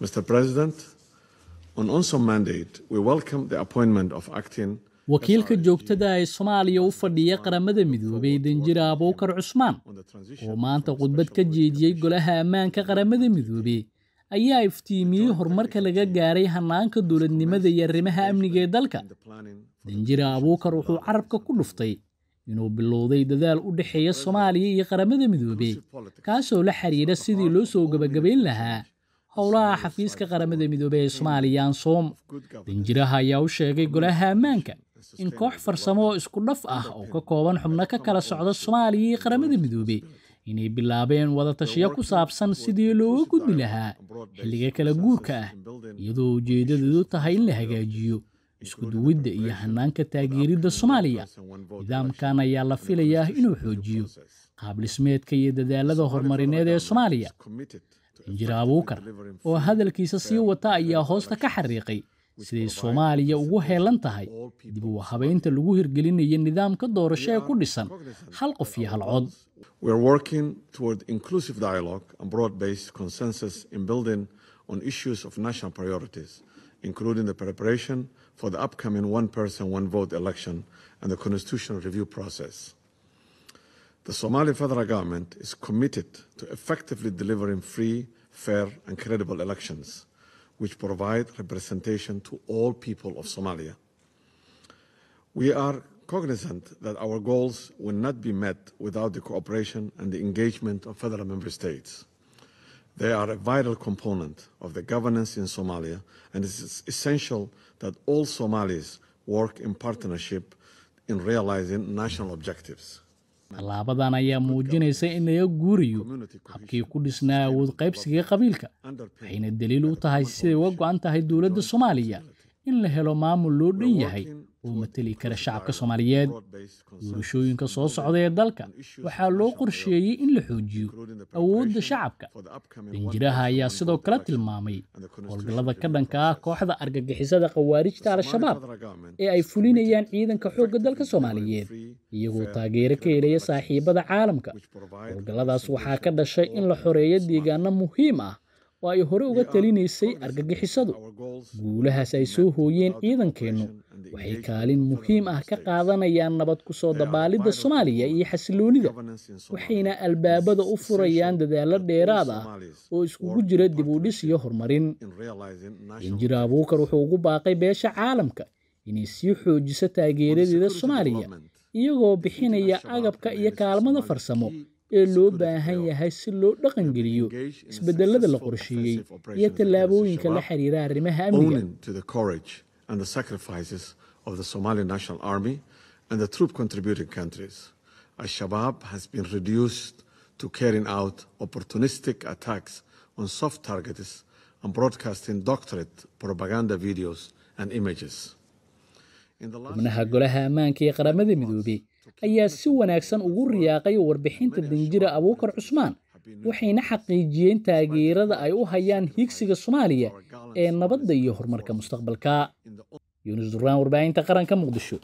Mr. President, on also mandate, we welcome the appointment of acting wakiilka joogtada ee soomaaliya u fadhiya qaramada midoobey danjira abuukar cusmaan oo maanta khudbad ka jeediyey golaha ammaanka qaramada midoobe ayaa iftiimiyey horumarka laga gaaray hanaanka dowladnimada iyo arrimaha amniga ee dalka danjira abuukar wuxuu carabka ku dhuftay inuu bilowday dadaal u dhexeeya soomaaliya iyo qaramada midoobe kaasoo la xidhiidha sidii loo soo gebagabayn lahaa howlaha xafiiska qaramada midoobey ee soomaaliya ansoom danjiraha ayaa u sheegay golaha ammaanka in koox farsamo oo isku dhaf ah oo ka kooban xubno ka kala socda soomaaliya iyo qaramada midoobey inay bilaabeen wadatashiyo ku saabsan sidii looga gudbi lahaa xilliga kala guurka ah iyadoo ujeeddadeedu tahay in la hagaajiyo iskuduwidda iyo hannaanka taageeridda soomaaliya nidaamkan ayaa la filayaa inuu xoojiyo qaabdhismeedka iyo dadaallada horumarineed ee soomaaliya injineer abuukar oo hadalkiisa sii wata ayaa hoosta ka xariiqay siday soomaaliya ugu heelan tahay dib u habaynta lagu hirgelinaya nidaamka doorasho ee ku dhisan hal qof iyo hal cod for the upcoming one person, one vote election and the constitutional review process. The Somali federal government is committed to effectively delivering free, fair, and credible elections, which provide representation to all people of Somalia. We are cognizant that our goals will not be met without the cooperation and the engagement of federal member states. They are a vital component of the governance in Somalia, and it is essential that all Somalis work in partnership in realizing national objectives. tallaabadan ayaa muujinaysa in laga guurayo habkii ku dhisnaa awood qaybsiga qabiilka waxayna daliil u tahay siday uga go'an tahay dowladda soomaaliya in la helo maamul loo dhan yahay oo mateli kara shacabka soomaaliyeed doorashooyinka soo socda ee dalka waxaa loo qorsheeyey in la xoojiyo awoodda shacabka danjiraha ayaa sidoo kale tilmaamay howlgallada ka dhanka ah kooxda argagixisada khawaarijta al-shabaab ee ay fulinayaan ciidanka xoogga dalka soomaaliyeed iyagoo taageero ka helaya saaxiibada caalamka howlgalladaas waxaa ka dhashay in la xoreeyo deegaano muhiim ah oo ay hore uga talinaysay argagixisadu guulahaas ay soo hooyeen ciidankeennu waxay kaalin muhiim ah ka qaadanayaan nabad ku soo dabaalidda soomaaliya iyo xasiloonida waxayna albaabada u furayaan dadaallo dheeraad ah oo iskugu jira dib u iyo horumarin injir abuukar wuxuu ugu baaqay beesha caalamka inay sii xoojiso taageeradeeda soomaaliya iyagoo bixinaya agabka iyo kaalmada farsamo ee loo baahan yahay si loo dhaqangeliyo isbedelada la qorsheeyey iyo tallaabooyinka la xiriira arrimaha amniga al-shabaab has been reduced to carrying out opportunistic attacks on soft targets and broadcasting doctorate propaganda videos and images xubnaha golaha ammaanka ee qaramada midoobey ayaa si wanaagsan ugu riyaaqay warbixinta danjira abuukar cusmaan waxayna xaqiijiyeen taageerada ay u hayaan higsiga soomaaliya ee nabadda iyo horumarka mustaqbalka yuunus duraan warbaahinta qaranka muqdisho